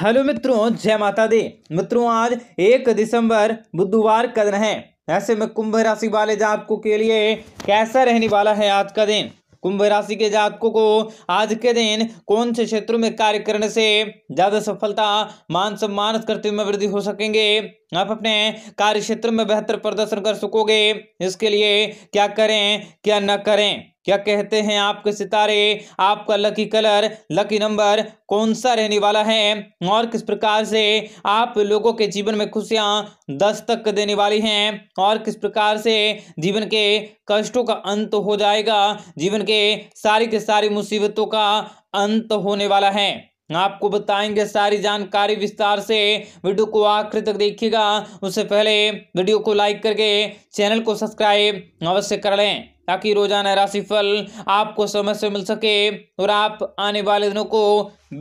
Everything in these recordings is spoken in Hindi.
हेलो मित्रों जय माता दी मित्रों आज एक दिसंबर बुधवार का दिन है ऐसे में कुंभ राशि वाले जातकों के लिए कैसा रहने वाला है आज का दिन कुंभ राशि के जातकों को आज के दिन कौन से क्षेत्रों में कार्य करने से ज्यादा सफलता मान सम्मान करते में वृद्धि हो सकेंगे आप अपने कार्य क्षेत्र में बेहतर प्रदर्शन कर सकोगे इसके लिए क्या करें क्या न करें क्या कहते हैं आपके सितारे आपका लकी कलर लकी नंबर कौन सा रहने वाला है और किस प्रकार से आप लोगों के जीवन में खुशियां दस्तक देने वाली हैं और किस प्रकार से जीवन के कष्टों का अंत हो जाएगा जीवन के सारी के सारी मुसीबतों का अंत होने वाला है आपको बताएंगे सारी जानकारी विस्तार से वीडियो को आखिर तक देखिएगा उससे पहले वीडियो को लाइक करके चैनल को सब्सक्राइब अवश्य कर लें ताकि रोजाना राशिफल आपको समय से मिल सके और आप आने वाले दिनों को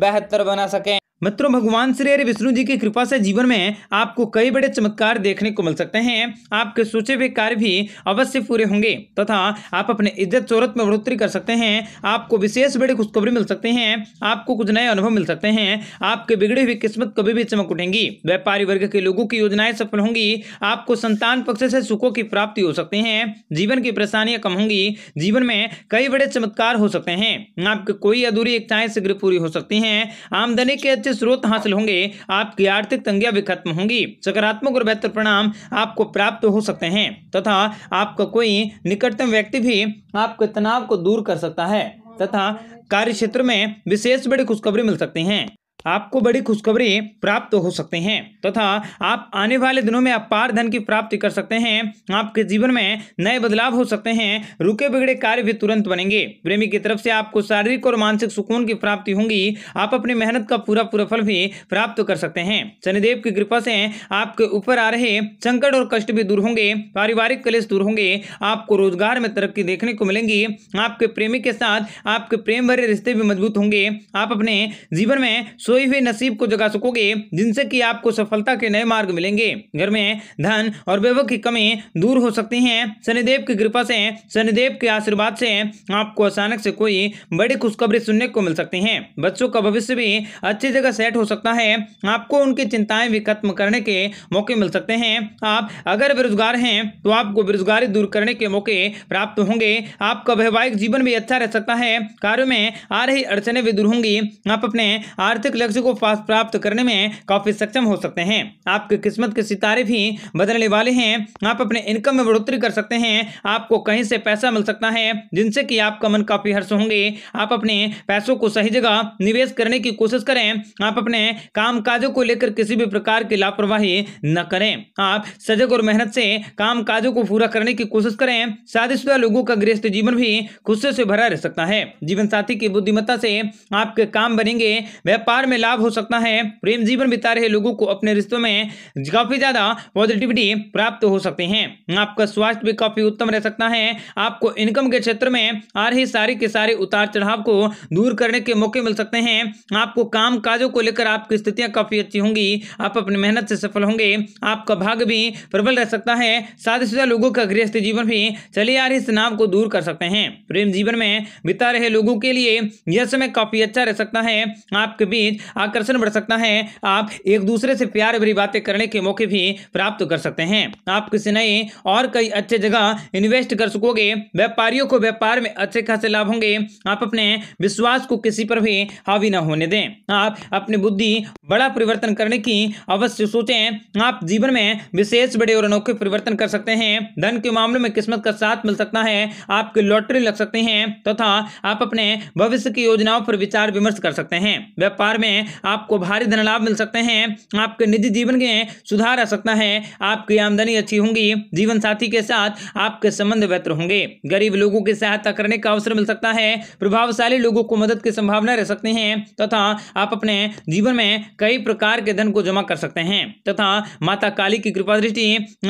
बेहतर बना सकें मित्रों भगवान श्री हरि विष्णु जी की कृपा से जीवन में आपको कई बड़े चमत्कार देखने को मिल सकते हैं आपके सोचे हुए कार्य भी अवश्य पूरे होंगे तथा आप अपने इज्जत चौरत में बढ़ोतरी कर सकते हैं आपको विशेष बड़े खुशखबरी मिल सकते हैं आपको कुछ नए अनुभव मिल सकते हैं आपके बिगड़ी हुई किस्मत कभी भी चमक उठेंगी व्यापारी वर्ग के लोगों की योजनाएं सफल होंगी आपको संतान पक्ष से सुखों की प्राप्ति हो सकती है जीवन की परेशानियां कम होंगी जीवन में कई बड़े चमत्कार हो सकते हैं आपकी कोई अधूरी इच्छाएं शीघ्र पूरी हो सकती है आमदनी के अच्छे स्रोत हासिल होंगे आपकी आर्थिक तंगियां भी खत्म होंगी सकारात्मक और बेहतर परिणाम आपको प्राप्त हो सकते हैं तथा आपका कोई निकटतम व्यक्ति भी आपके तनाव को दूर कर सकता है तथा कार्य क्षेत्र में विशेष बड़ी खुशखबरी मिल सकती हैं आपको बड़ी खुशखबरी प्राप्त हो सकते हैं तथा तो आप आने वाले दिनों में अपार धन की प्राप्ति कर सकते हैं आपके जीवन में नए बदलाव हो सकते हैं रुके बिगड़े कार्य भी तुरंत बनेंगे प्रेमी की तरफ से आपको शारीरिक और मानसिक सुकून की प्राप्ति होगी आप अपनी मेहनत का पूरा पूरा फल भी प्राप्त कर सकते हैं शनिदेव की कृपा से आपके ऊपर आ रहे संकट और कष्ट भी दूर होंगे पारिवारिक कलेश दूर होंगे आपको रोजगार में तरक्की देखने को मिलेंगी आपके प्रेमी के साथ आपके प्रेम भरे रिश्ते भी मजबूत होंगे आप अपने जीवन में सोए हुए नसीब को जगा सकोगे जिनसे कि आपको सफलता के नए मार्ग मिलेंगे घर में धन और वैभव की कमी दूर हो सकती है शनिदेव की कृपा से शनिदेव के आशीर्वाद से आपको अचानक से कोई बड़ी खुशखबरी सुनने को मिल सकती है बच्चों का भविष्य भी अच्छी जगह सेट हो सकता है आपको उनकी चिंताएं भी खत्म करने के मौके मिल सकते हैं आप अगर बेरोजगार हैं तो आपको बेरोजगारी दूर करने के मौके प्राप्त होंगे आपका वैवाहिक जीवन भी अच्छा रह सकता है कार्यों में आ रही अड़चने भी दूर होंगी आप अपने आर्थिक लक्ष्य को प्राप्त करने में काफ़ी सक्षम हो सकते हैं आपकी किस्मत के सितारे भी बदलने वाले हैं आप अपने इनकम में बढ़ोतरी कर सकते हैं आपको कहीं से पैसा मिल सकता है जिनसे कि आपका मन काफ़ी हर्ष होंगे आप अपने पैसों को सही जगह निवेश करने की कोशिश करें आप अपने काम काजों को लेकर किसी भी प्रकार की लापरवाही न करें आप सजग और मेहनत से काम काजों को पूरा करने की कोशिश करें शादीशुदा लोगों का गृहस्थ जीवन भी खुशी से भरा रह सकता है जीवन साथी की बुद्धिमत्ता से आपके काम बनेंगे व्यापार में लाभ हो सकता है प्रेम जीवन बिता रहे लोगों को अपने रिश्तों में काफी ज्यादा पॉजिटिविटी प्राप्त हो सकते हैं आपका स्वास्थ्य भी काफी उत्तम रह सकता है आपको इनकम के क्षेत्र में आ रही सारे के सारे उतार चढ़ाव को दूर करने के मौके मिल सकते हैं आपको काम काजों को लेकर आपकी स्थितियां काफी अच्छी होंगी आप अपनी मेहनत से सफल होंगे आपका भाग्य भी प्रबल रह सकता है साथ ही साथ लोगों का गृहस्थ जीवन भी चले आ रही तनाव को दूर कर सकते हैं प्रेम जीवन में बिता रहे लोगों के लिए यह समय काफी अच्छा रह सकता है आपके बीच आकर्षण बढ़ सकता है आप एक दूसरे से प्यार भरी बातें करने के मौके भी प्राप्त कर सकते हैं आप किसी नए और कई अच्छे जगह इन्वेस्ट कर सकोगे व्यापारियों को व्यापार में अच्छे खासे लाभ होंगे आप अपने विश्वास को किसी पर भी हावी न होने दें आप अपनी बुद्धि बड़ा परिवर्तन करने की अवश्य सोचें आप जीवन में विशेष बड़े और अनोखे परिवर्तन कर सकते हैं धन के मामले में किस्मत का साथ मिल सकता है आपकी लॉटरी लग सकते हैं तथा तो आप अपने भविष्य की योजनाओं पर विचार विमर्श कर सकते हैं व्यापार में में आपको भारी धन लाभ मिल सकते हैं आपके निजी जीवन के सुधार आ सकता है आपकी आमदनी अच्छी होंगी जीवन साथी के साथ आपके संबंध बेहतर होंगे गरीब लोगों की सहायता करने का अवसर मिल सकता है प्रभावशाली लोगों को मदद की संभावना रह सकती है तथा आप अपने जीवन में कई प्रकार के धन को जमा कर सकते हैं तथा माता काली की कृपा दृष्टि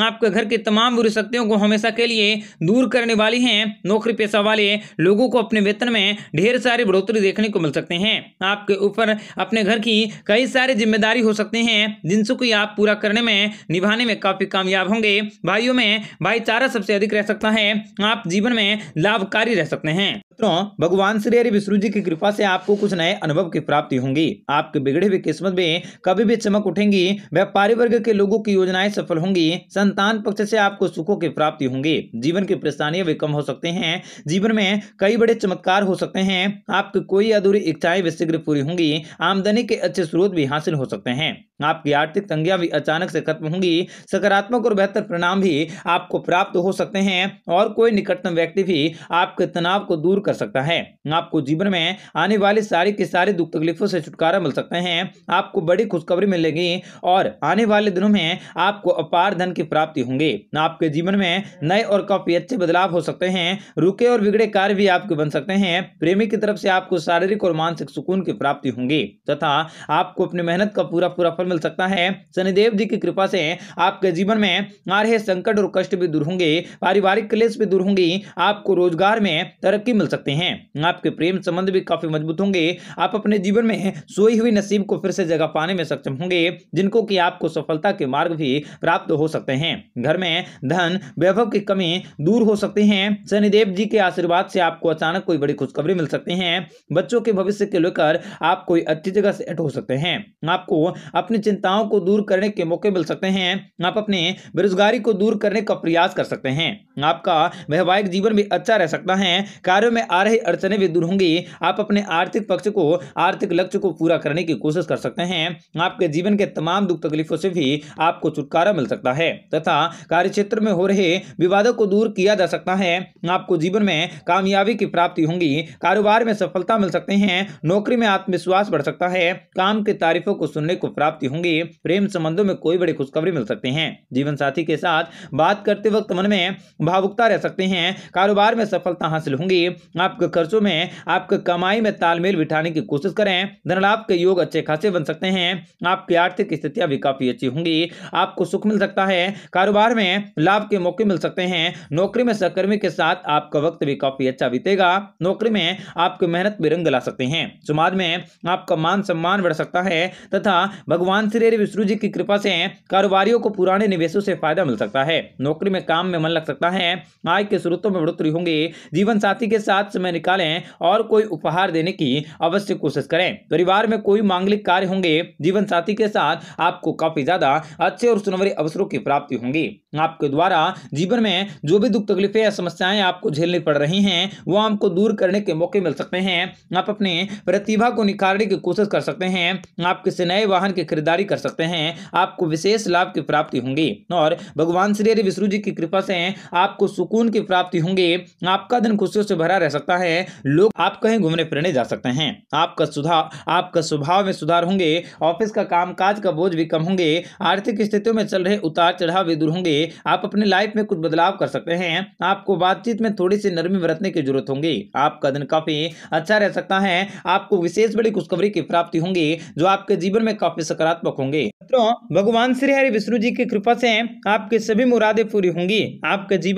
आपके घर के तमाम बुरी शक्तियों को हमेशा के लिए दूर करने वाली है नौकरी पेशा वाले लोगों को अपने वेतन में ढेर सारी बढ़ोतरी देखने को मिल सकते हैं आपके ऊपर अपने घर की कई सारी जिम्मेदारी हो सकती हैं जिनसे कोई आप पूरा करने में निभाने में काफ़ी कामयाब होंगे भाइयों में भाईचारा सबसे अधिक रह सकता है आप जीवन में लाभकारी रह सकते हैं मित्रों भगवान श्री हरि विष्णु जी की कृपा से आपको कुछ नए अनुभव की प्राप्ति होंगी आपके बिगड़े हुए किस्मत में कभी भी चमक उठेंगी व्यापारी वर्ग के लोगों की योजनाएं सफल होंगी संतान पक्ष से आपको सुखों की प्राप्ति होंगी जीवन की परेशानियां भी कम हो सकते हैं जीवन में कई बड़े चमत्कार हो सकते हैं आपकी कोई अधूरी इच्छाएं भी शीघ्र पूरी होंगी आमदनी के अच्छे स्रोत भी हासिल हो सकते हैं आपकी आर्थिक तंगियां भी अचानक से खत्म होंगी सकारात्मक और बेहतर परिणाम भी आपको प्राप्त हो सकते हैं और कोई निकटतम व्यक्ति भी आपके तनाव को दूर कर सकता है आपको जीवन में आने वाले सारे के सारे दुख तकलीफों से छुटकारा मिल सकते हैं आपको बड़ी खुशखबरी मिलेगी और आने वाले दिनों में आपको अपार धन की प्राप्ति होंगे आपके जीवन में नए और काफी अच्छे बदलाव हो सकते हैं रुके और बिगड़े कार्य भी आपके बन सकते हैं प्रेमी की तरफ से आपको शारीरिक और मानसिक सुकून की प्राप्ति होंगी तथा आपको अपनी मेहनत का पूरा पूरा फल मिल सकता है शनिदेव जी की कृपा से आपके जीवन में आ रहे संकट और कष्ट भी दूर होंगे पारिवारिक क्लेश भी दूर होंगी आपको रोजगार में तरक्की मिल सकती सकते हैं आपके प्रेम संबंध भी काफी मजबूत होंगे आप अपने जीवन में सोई हुई नसीब को फिर से जगह पाने में सक्षम होंगे जिनको कि आपको सफलता के मार्ग भी प्राप्त हो सकते हैं घर में धन वैभव की कमी दूर हो सकती है शनिदेव जी के आशीर्वाद से आपको अचानक कोई बड़ी खुशखबरी मिल सकती है बच्चों के भविष्य के लेकर आप कोई अच्छी जगह सेट हो सकते हैं आपको अपनी चिंताओं को दूर करने के मौके मिल सकते हैं आप अपने बेरोजगारी को दूर करने का प्रयास कर सकते हैं आपका वैवाहिक जीवन भी अच्छा रह सकता है कार्यों में आ रही अड़चने भी दूर होंगी आप अपने आर्थिक पक्ष को आर्थिक लक्ष्य को पूरा करने की कोशिश कर सकते हैं आपके जीवन के तमाम दुख तकलीफों से भी आपको छुटकारा मिल सकता है तथा कार्य क्षेत्र में हो रहे विवादों को दूर किया जा सकता है आपको जीवन में कामयाबी की प्राप्ति होंगी कारोबार में सफलता मिल सकते हैं नौकरी में आत्मविश्वास बढ़ सकता है काम की तारीफों को सुनने को प्राप्ति होंगी प्रेम संबंधों में कोई बड़ी खुशखबरी मिल सकती है जीवन साथी के साथ बात करते वक्त मन में भावुकता रह सकते हैं कारोबार में सफलता हासिल होंगी आपके खर्चों में आपके कमाई में तालमेल बिठाने की कोशिश करें धनलाभ के योग अच्छे खासे बन सकते हैं आपकी आर्थिक स्थितियां भी काफी अच्छी होंगी आपको सुख मिल सकता है कारोबार में लाभ के मौके मिल सकते हैं नौकरी में सहकर्मी के साथ आपका वक्त भी काफी अच्छा बीतेगा नौकरी में आपकी मेहनत भी रंग ला सकते हैं समाज में आपका मान सम्मान बढ़ सकता है तथा भगवान श्री विष्णु जी की कृपा से कारोबारियों को पुराने निवेशों से फायदा मिल सकता है नौकरी में काम में मन लग सकता है आय के स्रोतों में बढ़ोतरी होंगी जीवन साथी के साथ साथ समय निकालें और कोई उपहार देने की अवश्य कोशिश करें परिवार में कोई मांगलिक कार्य होंगे जीवन साथी के साथ आपको काफी ज्यादा अच्छे और सुनहरे अवसरों की प्राप्ति होंगी आपके द्वारा जीवन में जो भी दुख तकलीफें या समस्याएं आपको झेलनी पड़ रही हैं वो आपको दूर करने के मौके मिल सकते हैं आप अपने प्रतिभा को निखारने की कोशिश कर सकते हैं आप किसी नए वाहन की खरीदारी कर सकते हैं आपको विशेष लाभ की प्राप्ति होंगी और भगवान श्री हरि विष्णु जी की कृपा से आपको सुकून की प्राप्ति होंगी आपका दिन खुशियों से भरा रह रह सकता है लोग आप कहीं घूमने फिरने जा सकते हैं आपका सुधार आपका स्वभाव में सुधार होंगे ऑफिस का काम काज का बोझ भी कम होंगे आर्थिक स्थितियों में चल रहे उतार चढ़ाव भी दूर होंगे आप अपने लाइफ में कुछ बदलाव कर सकते हैं आपको बातचीत में थोड़ी सी नरमी बरतने की जरूरत होंगी आपका दिन काफी अच्छा रह सकता है आपको विशेष बड़ी खुशखबरी की प्राप्ति होंगी जो आपके जीवन में काफी सकारात्मक होंगे मित्रों भगवान श्री हरि विष्णु जी की कृपा से आपके सभी मुरादे पूरी होंगी आपके जीवन